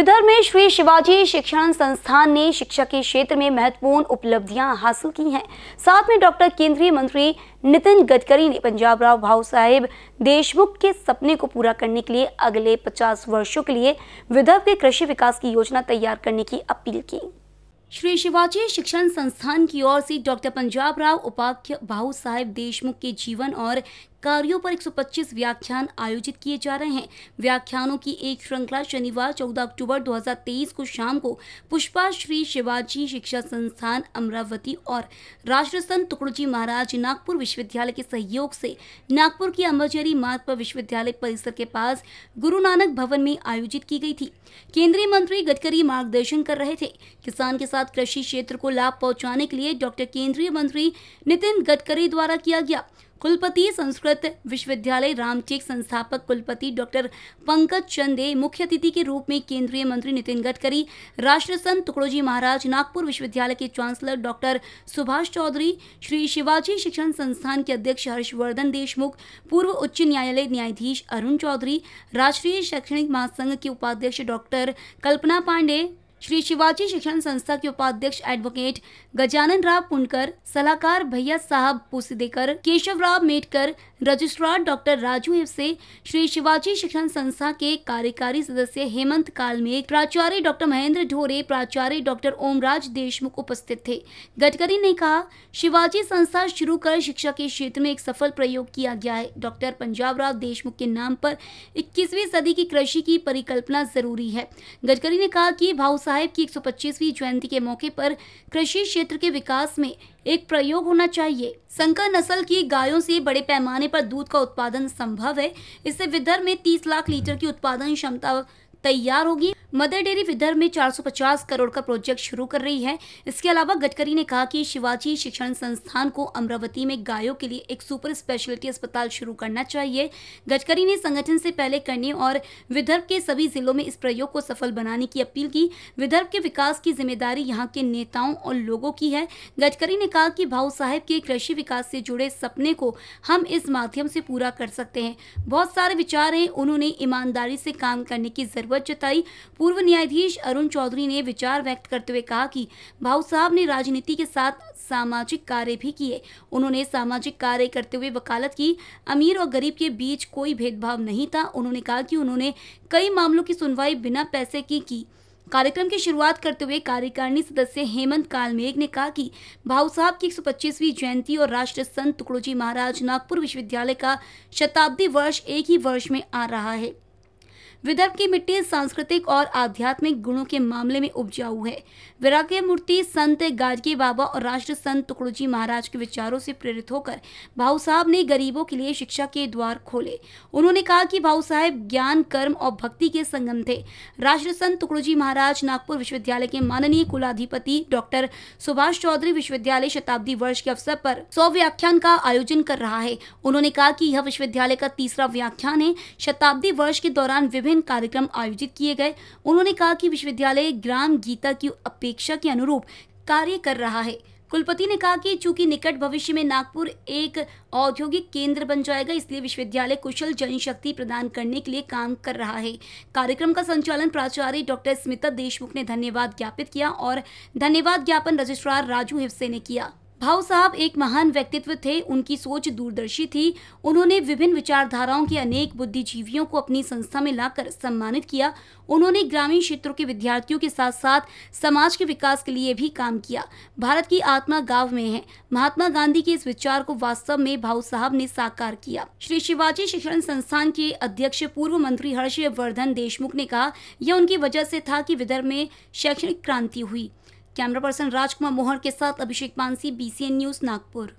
विदर्भ में श्री शिवाजी शिक्षण संस्थान ने शिक्षा के क्षेत्र में महत्वपूर्ण उपलब्धियां हासिल की हैं साथ में डॉक्टर केंद्रीय मंत्री नितिन गडकरी ने पंजाब राव भाव साहेब देशमुख के सपने को पूरा करने के लिए अगले 50 वर्षों के लिए विदर्भ के कृषि विकास की योजना तैयार करने की अपील की श्री शिवाजी शिक्षण संस्थान की ओर से डॉक्टर पंजाब राव उपाख्य भाऊ साहेब देशमुख के जीवन और कार्यों पर 125 व्याख्यान आयोजित किए जा रहे हैं व्याख्यानों की एक श्रृंखला शनिवार 14 अक्टूबर 2023 को शाम को पुष्पा श्री शिवाजी शिक्षा संस्थान अमरावती और राष्ट्रसंत टुकड़जी महाराज नागपुर विश्वविद्यालय के सहयोग से नागपुर के अमरझरी मार्ग पर विश्वविद्यालय परिसर के पास गुरु नानक भवन में आयोजित की गई थी केंद्रीय मंत्री गडकरी मार्गदर्शन कर रहे थे किसान के साथ कृषि क्षेत्र को लाभ पहुँचाने के लिए डॉक्टर केंद्रीय मंत्री नितिन गडकरी द्वारा किया गया कुलपति संस्कृत विश्वविद्यालय रामटेक संस्थापक कुलपति डॉक्टर पंकज चंदे मुख्य अतिथि के रूप में केंद्रीय मंत्री नितिन गडकरी राष्ट्र संत तुकड़ोजी महाराज नागपुर विश्वविद्यालय के चांसलर डॉक्टर सुभाष चौधरी श्री शिवाजी शिक्षण संस्थान के अध्यक्ष हर्षवर्धन देशमुख पूर्व उच्च न्यायालय न्यायाधीश अरुण चौधरी राष्ट्रीय शैक्षणिक महासंघ के उपाध्यक्ष डॉक्टर कल्पना पांडे श्री शिवाजी शिक्षण संस्था के उपाध्यक्ष एडवोकेट गजानन राव पुनकर सलाहकार Bhaiya Saheb Pusdekar Keshav Rao Metkar registrar doctor Raju F से श्री शिवाजी शिक्षण संस्था के कार्यकारी सदस्य हेमंत काल में प्राचार्य डॉक्टर महेंद्र ढोरे प्राचार्य डॉक्टर ओमराज देशमुख उपस्थित थे गडकरी ने कहा शिवाजी संस्था शुरू कर शिक्षा के क्षेत्र में एक सफल प्रयोग किया गया है डॉक्टर पंजाबराव देशमुख के नाम पर इक्कीसवीं सदी की कृषि की परिकल्पना जरूरी है गडकरी ने कहा कि भाऊ साहेब की एक जयंती के मौके पर कृषि क्षेत्र के विकास में एक प्रयोग होना चाहिए संकर नस्ल की गायों से बड़े पैमाने पर दूध का उत्पादन संभव है इससे विदर्भ में 30 लाख लीटर की उत्पादन क्षमता तैयार होगी मदर डेयरी विदर्भ में 450 करोड़ का प्रोजेक्ट शुरू कर रही है इसके अलावा गडकरी ने कहा कि शिवाजी शिक्षण संस्थान को अमरावती में गायों के लिए एक सुपर स्पेशलिटी अस्पताल शुरू करना चाहिए गडकरी ने संगठन से पहले करने और विदर्भ के सभी जिलों में इस प्रयोग को सफल बनाने की अपील की विदर्भ के विकास की जिम्मेदारी यहाँ के नेताओं और लोगों की है गडकरी ने कहा कि भाऊ साहेब के कृषि विकास से जुड़े सपने को हम इस माध्यम से पूरा कर सकते हैं बहुत सारे विचार हैं उन्होंने ईमानदारी से काम करने की जरूरत विधिवत जताई पूर्व न्यायाधीश अरुण चौधरी ने विचार व्यक्त करते हुए कहा कि भाऊ साहब ने राजनीति के साथ सामाजिक कार्य भी किए उन्होंने सामाजिक कार्य करते हुए वकालत की अमीर और गरीब के बीच कोई भेदभाव नहीं था उन्होंने कहा कि उन्होंने कई मामलों की सुनवाई बिना पैसे की की कार्यक्रम की शुरुआत करते हुए कार्यकारिणी सदस्य हेमंत कालमेघ ने कहा कि भाऊ साहब की एक जयंती और राष्ट्र संत टुकड़ोजी महाराज नागपुर विश्वविद्यालय का शताब्दी वर्ष एक ही वर्ष में आ रहा है विदर्भ की मिट्टी सांस्कृतिक और आध्यात्मिक गुणों के मामले में उपजाऊ है विराग्य मूर्ति संत गाजगी बाबा और राष्ट्र संत टुकड़ूजी महाराज के विचारों से प्रेरित होकर भाऊ साहब ने गरीबों के लिए शिक्षा के द्वार खोले उन्होंने कहा कि भाऊ साहब ज्ञान कर्म और भक्ति के संगम थे राष्ट्र संत टुकड़ोजी महाराज नागपुर विश्वविद्यालय के माननीय कुलाधिपति डॉक्टर सुभाष चौधरी विश्वविद्यालय शताब्दी वर्ष के अवसर पर सौ व्याख्यान का आयोजन कर रहा है उन्होंने कहा कि यह विश्वविद्यालय का तीसरा व्याख्यान है शताब्दी वर्ष के दौरान विभिन्न विभिन्न कार्यक्रम आयोजित किए गए उन्होंने कहा कि विश्वविद्यालय ग्राम गीता की अपेक्षा के अनुरूप कार्य कर रहा है कुलपति ने कहा कि चूंकि निकट भविष्य में नागपुर एक औद्योगिक केंद्र बन जाएगा इसलिए विश्वविद्यालय कुशल जनशक्ति प्रदान करने के लिए काम कर रहा है कार्यक्रम का संचालन प्राचार्य डॉक्टर स्मिता देशमुख ने धन्यवाद ज्ञापित किया और धन्यवाद ज्ञापन रजिस्ट्रार राजू हिफसे ने किया भाऊ साहब एक महान व्यक्तित्व थे उनकी सोच दूरदर्शी थी उन्होंने विभिन्न विचारधाराओं के अनेक बुद्धिजीवियों को अपनी संस्था में लाकर सम्मानित किया उन्होंने ग्रामीण क्षेत्रों के विद्यार्थियों के साथ साथ समाज के विकास के लिए भी काम किया भारत की आत्मा गांव में है महात्मा गांधी के इस विचार को वास्तव में भाऊ साहब ने साकार किया श्री शिवाजी शिक्षण संस्थान के अध्यक्ष पूर्व मंत्री हर्षवर्धन देशमुख ने कहा यह उनकी वजह से था कि विदर्भ में शैक्षणिक क्रांति हुई कैमरा पर्सन राजकुमार मोहन के साथ अभिषेक मानसी बीसीएन न्यूज नागपुर